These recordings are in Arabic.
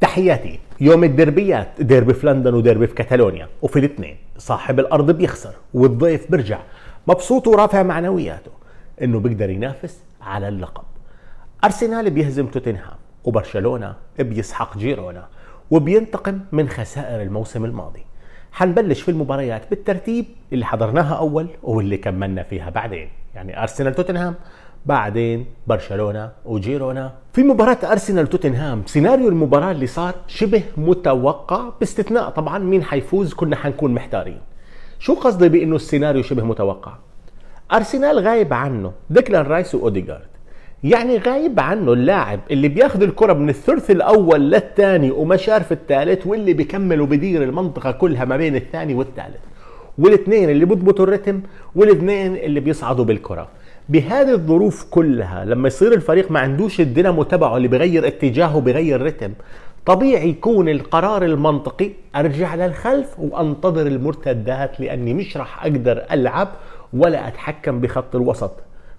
تحياتي يوم الدربيات ديربي في لندن وديربي في كاتالونيا وفي الاثنين صاحب الارض بيخسر والضيف بيرجع مبسوط ورافع معنوياته انه بيقدر ينافس على اللقب ارسنال بيهزم توتنهام وبرشلونه بيسحق جيرونا وبينتقم من خسائر الموسم الماضي حنبلش في المباريات بالترتيب اللي حضرناها اول واللي كملنا فيها بعدين يعني ارسنال توتنهام بعدين برشلونة وجيرونا في مباراة أرسنال توتنهام سيناريو المباراة اللي صار شبه متوقع باستثناء طبعا مين حيفوز كنا حنكون محتارين شو قصدي بأنه السيناريو شبه متوقع أرسنال غايب عنه ديكلان رايس وأوديجارد يعني غايب عنه اللاعب اللي بياخذ الكرة من الثلث الأول للثاني وما شارف الثالث واللي بيكمل وبدير المنطقة كلها ما بين الثاني والثالث والاثنين اللي بيضبطوا الرتم والاثنين اللي بيصعدوا بالكرة بهذه الظروف كلها لما يصير الفريق ما عندوش الدينامو تبعه اللي بغير اتجاهه بغير رتم طبيعي يكون القرار المنطقي ارجع للخلف وانتظر المرتدات لاني مش راح اقدر العب ولا اتحكم بخط الوسط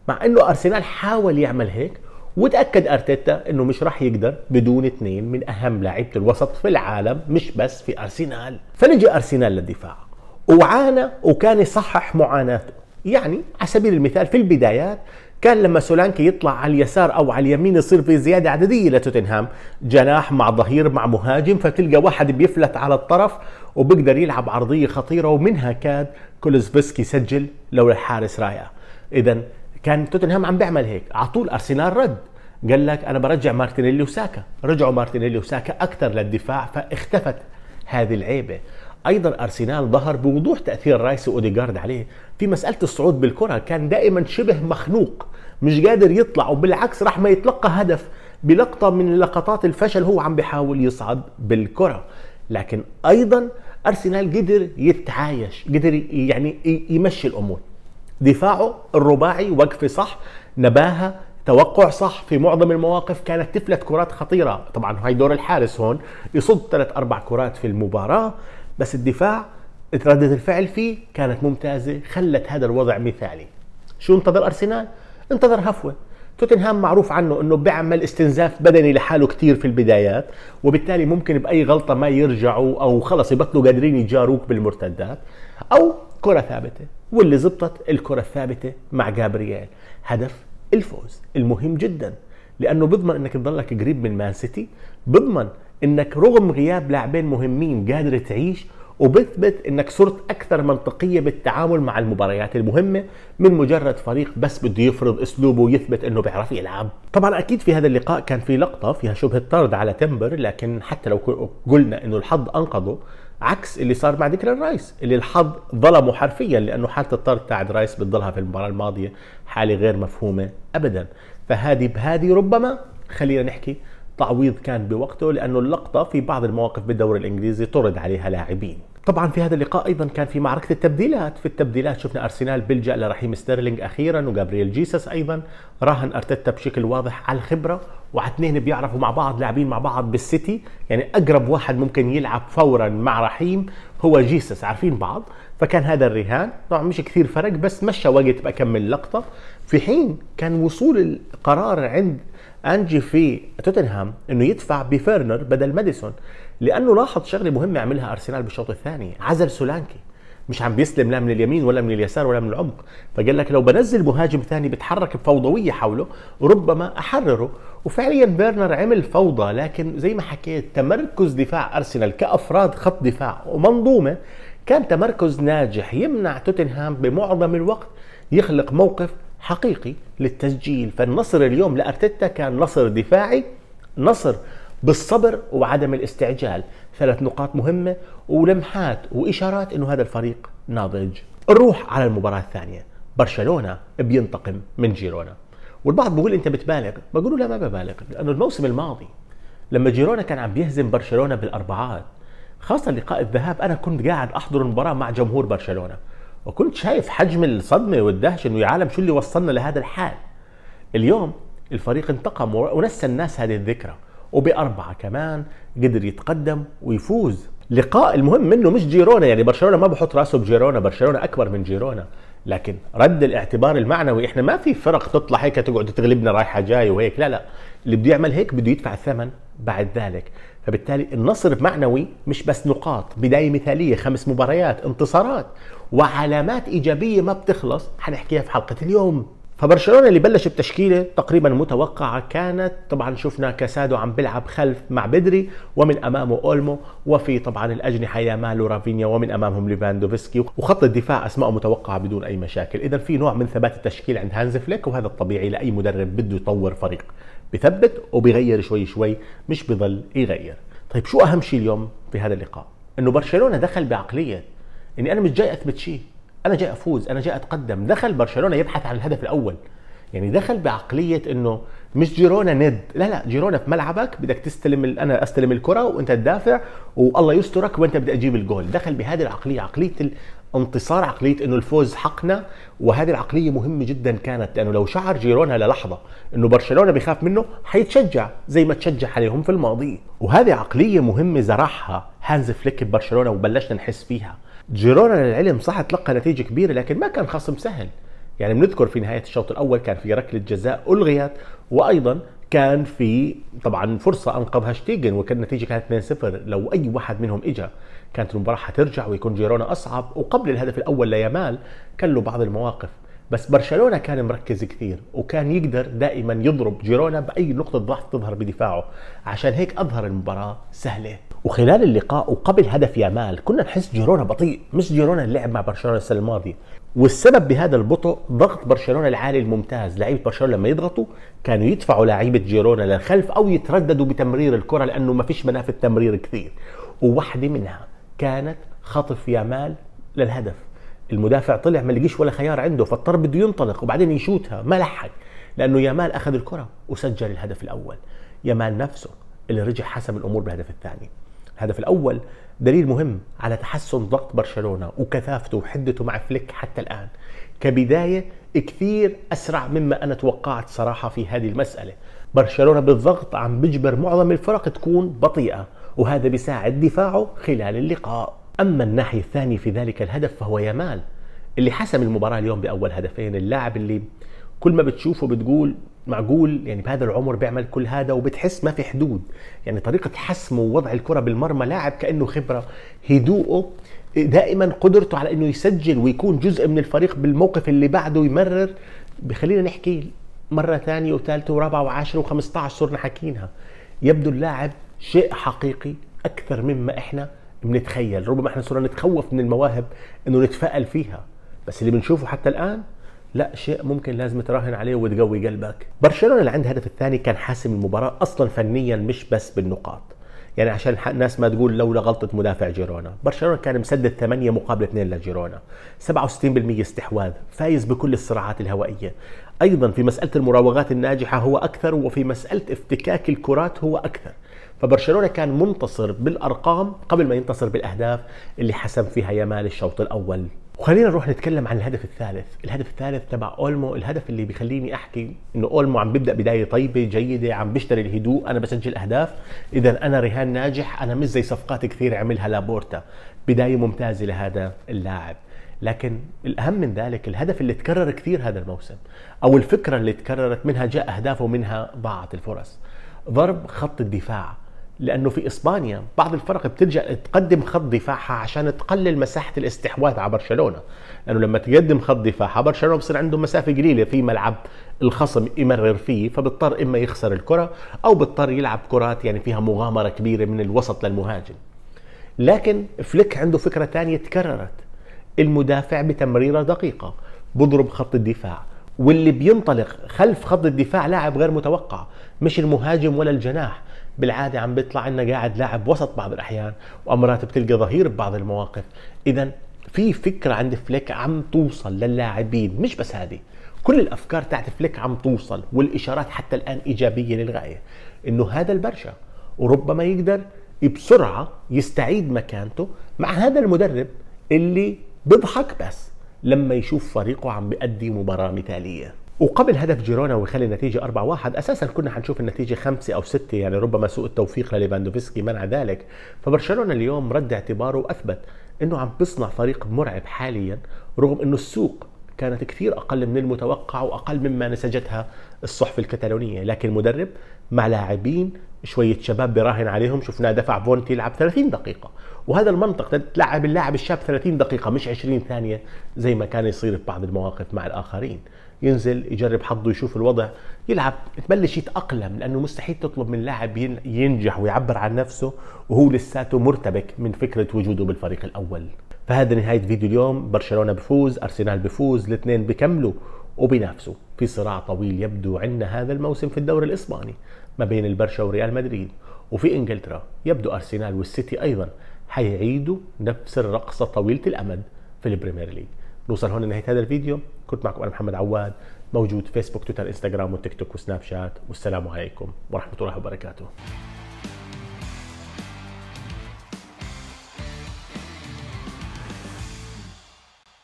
مع انه ارسنال حاول يعمل هيك وتاكد ارتيتا انه مش راح يقدر بدون اثنين من اهم لاعيبه الوسط في العالم مش بس في ارسنال فنجي ارسنال للدفاع وعانى وكان يصحح معاناته يعني على سبيل المثال في البدايات كان لما سولانكي يطلع على اليسار او على اليمين يصير في زياده عدديه لتوتنهام جناح مع ظهير مع مهاجم فتلقى واحد بيفلت على الطرف وبقدر يلعب عرضيه خطيره ومنها كاد كولوزفسكي يسجل لو الحارس رايا اذا كان توتنهام عم بيعمل هيك على طول ارسنال رد قال لك انا برجع مارتينيلي وساكا رجعوا مارتينيلي وساكا اكثر للدفاع فاختفت هذه العيبه ايضا ارسنال ظهر بوضوح تاثير رايس واوديجارد عليه في مساله الصعود بالكره كان دائما شبه مخنوق مش قادر يطلع وبالعكس راح ما يتلقى هدف بلقطه من لقطات الفشل هو عم بيحاول يصعد بالكره لكن ايضا ارسنال قدر يتعايش قدر يعني يمشي الامور دفاعه الرباعي وقفه صح نباهه توقع صح في معظم المواقف كانت تفلت كرات خطيره طبعا هاي دور الحارس هون يصد ثلاث اربع كرات في المباراه بس الدفاع ردة الفعل فيه كانت ممتازة خلت هذا الوضع مثالي شو انتظر أرسنال؟ انتظر هفوة توتنهام معروف عنه انه بيعمل استنزاف بدني لحاله كثير في البدايات وبالتالي ممكن باي غلطه ما يرجعوا او خلص يبطلوا قادرين يجاروك بالمرتدات او كره ثابته واللي زبطت الكره الثابته مع جابرييل هدف الفوز المهم جدا لانه بيضمن انك تضلك قريب من مان سيتي بيضمن انك رغم غياب لاعبين مهمين قادر تعيش وبثبت انك صرت اكثر منطقيه بالتعامل مع المباريات المهمه من مجرد فريق بس بده يفرض اسلوبه ويثبت انه بيعرف يلعب طبعا اكيد في هذا اللقاء كان في لقطه فيها شبهه طرد على تمبر لكن حتى لو قلنا انه الحظ انقذه عكس اللي صار مع ديكلان رايس اللي الحظ ظلمه حرفيا لانه حاله الطرد تاعت رايس بتضلها في المباراه الماضيه حاله غير مفهومه ابدا فهذه بهذه ربما خلينا نحكي تعويض كان بوقته لانه اللقطه في بعض المواقف بالدوري الانجليزي طرد عليها لاعبين طبعا في هذا اللقاء ايضا كان في معركه التبديلات في التبديلات شفنا ارسنال بلجا لرحيم ستيرلينج اخيرا وجابرييل جيسس ايضا راهن ارتيتا بشكل واضح على الخبره وعلى اثنين بيعرفوا مع بعض لاعبين مع بعض بالسيتي يعني اقرب واحد ممكن يلعب فورا مع رحيم هو جيسس عارفين بعض فكان هذا الرهان طبعا مش كثير فرق بس مشى وقت بكمل لقطة في حين كان وصول القرار عند أنجي في توتنهام أنه يدفع بفيرنر بدل ماديسون لأنه لاحظ شغلة مهمة عملها أرسنال بالشوط الثاني عزل سولانكي مش عم بيسلم لا من اليمين ولا من اليسار ولا من العمق فقال لك لو بنزل مهاجم ثاني بتحرك بفوضوية حوله ربما أحرره وفعليا بيرنر عمل فوضى لكن زي ما حكيت تمركز دفاع أرسنال كأفراد خط دفاع ومنظومة كان تمركز ناجح يمنع توتنهام بمعظم الوقت يخلق موقف حقيقي للتسجيل فالنصر اليوم لأرتيتا كان نصر دفاعي نصر بالصبر وعدم الاستعجال ثلاث نقاط مهمة ولمحات وإشارات أنه هذا الفريق ناضج نروح على المباراة الثانية برشلونة بينتقم من جيرونا والبعض بيقول انت بتبالغ بقول لا ما ببالغ لانه الموسم الماضي لما جيرونا كان عم بيهزم برشلونه بالاربعات خاصه لقاء الذهاب انا كنت قاعد احضر المباراه مع جمهور برشلونه وكنت شايف حجم الصدمه والدهشه انه يا عالم شو اللي وصلنا لهذا الحال اليوم الفريق انتقم ونسى الناس هذه الذكرى وبأربعة كمان قدر يتقدم ويفوز لقاء المهم منه مش جيرونا يعني برشلونة ما بحط راسه بجيرونا برشلونة أكبر من جيرونا لكن رد الاعتبار المعنوي احنا ما في فرق تطلع هيك تقعد تغلبنا رايحة جاي وهيك لا لا اللي بده يعمل هيك بده يدفع الثمن بعد ذلك فبالتالي النصر المعنوي مش بس نقاط بداية مثالية خمس مباريات انتصارات وعلامات إيجابية ما بتخلص حنحكيها في حلقة اليوم فبرشلونه اللي بلش بتشكيله تقريبا متوقعه كانت طبعا شفنا كاسادو عم بيلعب خلف مع بدري ومن امامه اولمو وفي طبعا الاجنحه يامال ورافينيا ومن امامهم ليفاندوفسكي وخط الدفاع اسماء متوقعه بدون اي مشاكل اذا في نوع من ثبات التشكيل عند هانز فليك وهذا الطبيعي لاي مدرب بده يطور فريق بثبت وبيغير شوي شوي مش بضل يغير طيب شو اهم شيء اليوم في هذا اللقاء انه برشلونه دخل بعقليه اني انا مش جاي اثبت شيء انا جاي افوز انا جاي اتقدم دخل برشلونه يبحث عن الهدف الاول يعني دخل بعقليه انه مش جيرونا ند لا لا جيرونا في ملعبك بدك تستلم انا استلم الكره وانت تدافع والله يسترك وانت بدك تجيب الجول دخل بهذه العقليه عقليه الانتصار عقليه انه الفوز حقنا وهذه العقليه مهمه جدا كانت لانه لو شعر جيرونا للحظه انه برشلونه بخاف منه حيتشجع زي ما تشجع عليهم في الماضي وهذه عقليه مهمه زرعها هانز فليك ببرشلونه وبلشنا نحس فيها جيرونا للعلم صح تلقى نتيجه كبيره لكن ما كان خصم سهل يعني بنذكر في نهايه الشوط الاول كان في ركله جزاء الغيت وايضا كان في طبعا فرصه انقذها شتيجن وكان النتيجه كانت 2-0 لو اي واحد منهم إجا كانت المباراه حترجع ويكون جيرونا اصعب وقبل الهدف الاول ليامال كان له بعض المواقف بس برشلونه كان مركز كثير وكان يقدر دائما يضرب جيرونا باي نقطه ضعف تظهر بدفاعه عشان هيك اظهر المباراه سهله وخلال اللقاء وقبل هدف يامال كنا نحس جيرونا بطيء مش جيرونا اللي لعب مع برشلونه السنه الماضيه والسبب بهذا البطء ضغط برشلونه العالي الممتاز لعيبه برشلونه لما يضغطوا كانوا يدفعوا لعيبه جيرونا للخلف او يترددوا بتمرير الكره لانه ما فيش منافذ تمرير كثير وواحده منها كانت خطف يامال للهدف المدافع طلع ما لقيش ولا خيار عنده فاضطر بده ينطلق وبعدين يشوتها ما لحق لانه يامال اخذ الكره وسجل الهدف الاول يامال نفسه اللي رجع حسم الامور بالهدف الثاني الهدف الأول دليل مهم على تحسن ضغط برشلونة وكثافته وحدته مع فليك حتى الآن كبداية كثير أسرع مما أنا توقعت صراحة في هذه المسألة برشلونة بالضغط عم بجبر معظم الفرق تكون بطيئة وهذا بيساعد دفاعه خلال اللقاء أما الناحية الثانية في ذلك الهدف فهو يامال اللي حسم المباراة اليوم بأول هدفين اللاعب اللي كل ما بتشوفه بتقول معقول يعني بهذا العمر بيعمل كل هذا وبتحس ما في حدود يعني طريقة حسمه ووضع الكرة بالمرمى لاعب كأنه خبرة هدوءه دائما قدرته على انه يسجل ويكون جزء من الفريق بالموقف اللي بعده يمرر بخلينا نحكي مرة ثانية وثالثة ورابعة وعاشرة و15 صرنا حاكينها يبدو اللاعب شيء حقيقي أكثر مما إحنا بنتخيل ربما إحنا صرنا نتخوف من المواهب إنه نتفائل فيها بس اللي بنشوفه حتى الآن لا شيء ممكن لازم تراهن عليه وتقوي قلبك برشلونه اللي عنده هدف الثاني كان حاسم المباراه اصلا فنيا مش بس بالنقاط يعني عشان الناس ما تقول لولا غلطه مدافع جيرونا برشلونه كان مسدد 8 مقابل 2 لجيرونا 67% استحواذ فايز بكل الصراعات الهوائيه ايضا في مساله المراوغات الناجحه هو اكثر وفي مساله افتكاك الكرات هو اكثر فبرشلونه كان منتصر بالارقام قبل ما ينتصر بالاهداف اللي حسم فيها يامال الشوط الاول وخلينا نروح نتكلم عن الهدف الثالث الهدف الثالث تبع اولمو الهدف اللي بيخليني احكي انه اولمو عم بيبدا بدايه طيبه جيده عم بيشتري الهدوء انا بسجل اهداف اذا انا رهان ناجح انا مش زي صفقات كثير عملها لابورتا بدايه ممتازه لهذا اللاعب لكن الاهم من ذلك الهدف اللي تكرر كثير هذا الموسم او الفكره اللي تكررت منها جاء اهداف ومنها ضاعت الفرص ضرب خط الدفاع لانه في اسبانيا بعض الفرق بتلجا تقدم خط دفاعها عشان تقلل مساحه الاستحواذ على برشلونه لانه لما تقدم خط دفاعها برشلونه بصير عنده مسافه قليله في ملعب الخصم يمرر فيه فبضطر اما يخسر الكره او بضطر يلعب كرات يعني فيها مغامره كبيره من الوسط للمهاجم لكن فليك عنده فكره ثانيه تكررت المدافع بتمريره دقيقه بضرب خط الدفاع واللي بينطلق خلف خط الدفاع لاعب غير متوقع مش المهاجم ولا الجناح بالعاده عم بيطلع لنا قاعد لاعب وسط بعض الاحيان وامرات بتلقى ظهير ببعض المواقف اذا في فكره عند فليك عم توصل للاعبين مش بس هذه كل الافكار تاعت فليك عم توصل والاشارات حتى الان ايجابيه للغايه انه هذا البرشا وربما يقدر بسرعه يستعيد مكانته مع هذا المدرب اللي بيضحك بس لما يشوف فريقه عم بيأدي مباراه مثاليه وقبل هدف جيرونا ويخلي النتيجه 4-1 اساسا كنا حنشوف النتيجه 5 او 6 يعني ربما سوء التوفيق لليفاندوفسكي منع ذلك فبرشلونه اليوم رد اعتباره واثبت انه عم بيصنع فريق مرعب حاليا رغم انه السوق كانت كثير اقل من المتوقع واقل مما نسجتها الصحف الكتالونيه لكن مدرب مع لاعبين شويه شباب براهن عليهم شفناه دفع فونت يلعب 30 دقيقه وهذا المنطق تلعب اللاعب الشاب 30 دقيقه مش 20 ثانيه زي ما كان يصير في بعض المواقف مع الاخرين ينزل يجرب حظه يشوف الوضع يلعب تبلش يتأقلم لأنه مستحيل تطلب من لاعب ينجح ويعبر عن نفسه وهو لساته مرتبك من فكرة وجوده بالفريق الأول فهذا نهاية فيديو اليوم برشلونة بفوز أرسنال بفوز الاثنين بكملوا وبنافسوا في صراع طويل يبدو عندنا هذا الموسم في الدوري الإسباني ما بين البرشا وريال مدريد وفي إنجلترا يبدو أرسنال والسيتي أيضا حيعيدوا نفس الرقصة طويلة الأمد في البريمير ليج نوصل هون لنهاية هذا الفيديو كنت معكم انا محمد عواد موجود فيسبوك تويتر انستغرام وتيك توك وسناب شات والسلام عليكم ورحمه الله وبركاته